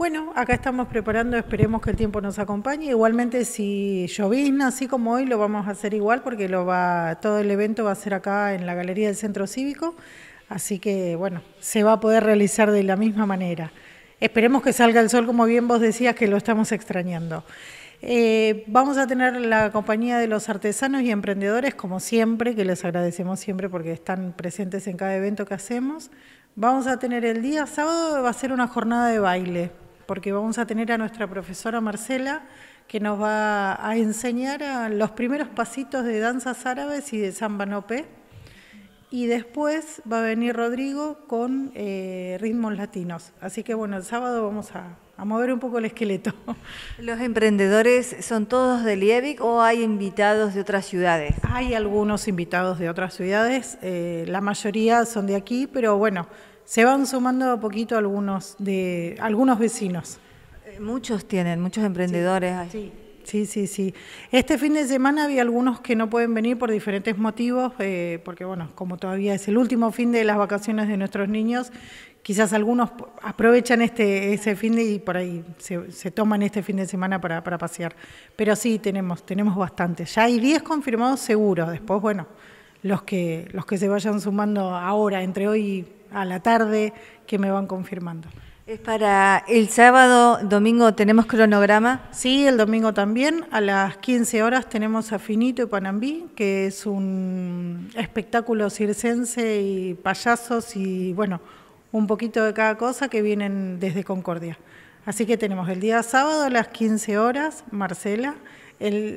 Bueno, acá estamos preparando, esperemos que el tiempo nos acompañe. Igualmente, si llovizna, así como hoy, lo vamos a hacer igual porque lo va, todo el evento va a ser acá en la Galería del Centro Cívico, así que, bueno, se va a poder realizar de la misma manera. Esperemos que salga el sol, como bien vos decías, que lo estamos extrañando. Eh, vamos a tener la compañía de los artesanos y emprendedores, como siempre, que les agradecemos siempre porque están presentes en cada evento que hacemos. Vamos a tener el día sábado, va a ser una jornada de baile porque vamos a tener a nuestra profesora Marcela que nos va a enseñar los primeros pasitos de danzas árabes y de samba nope. Y después va a venir Rodrigo con eh, ritmos latinos. Así que bueno, el sábado vamos a, mover un poco el esqueleto. ¿Los emprendedores son todos de Liebig o hay invitados de otras ciudades? Hay algunos invitados de otras ciudades, eh, la mayoría son de aquí, pero bueno, se van sumando a poquito algunos, de, algunos vecinos. Eh, muchos tienen, muchos emprendedores. Sí, sí. Sí, Este fin de semana había algunos que no pueden venir por diferentes motivos, eh, porque bueno, como todavía es el último fin de las vacaciones de nuestros niños, quizás algunos aprovechan este ese fin de y por ahí se, toman este fin de semana para, pasear. Pero sí, tenemos, tenemos bastante. Ya hay 10 confirmados seguros. Después, bueno, los que, los que se vayan sumando ahora, entre hoy y a la tarde que me van confirmando. ¿Es para el sábado, domingo, tenemos cronograma? Sí, el domingo también. A las 15 horas tenemos a Finito y Panambí, que es un espectáculo circense y payasos y, bueno, un poquito de cada cosa que vienen desde Concordia. Así que tenemos el día sábado a las 15 horas, Marcela,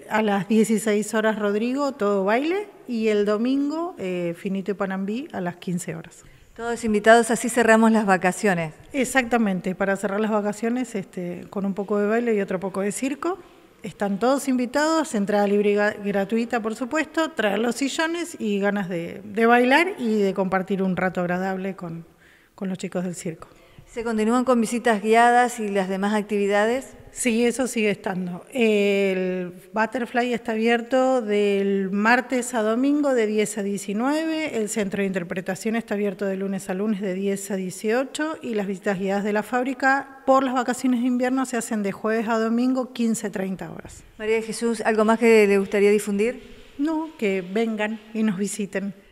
a las 16 horas, Rodrigo, todo baile, y el domingo, eh, Finito y Panambí, a las 15 horas. Todos invitados, así cerramos las vacaciones. Exactamente, para cerrar las vacaciones este, con un poco de baile y otro poco de circo. Están todos invitados, entrada libre y gratuita, por supuesto, traer los sillones y ganas de, bailar y de compartir un rato agradable con los chicos del circo. ¿Se continúan con visitas guiadas y las demás actividades? Sí, eso sigue estando. El Butterfly está abierto del martes a domingo de 10 a 19, el centro de interpretación está abierto de lunes a lunes de 10 a 18 y las visitas guiadas de la fábrica por las vacaciones de invierno se hacen de jueves a domingo 15-30 horas. María Jesús, ¿algo más que le gustaría difundir? No, que vengan y nos visiten.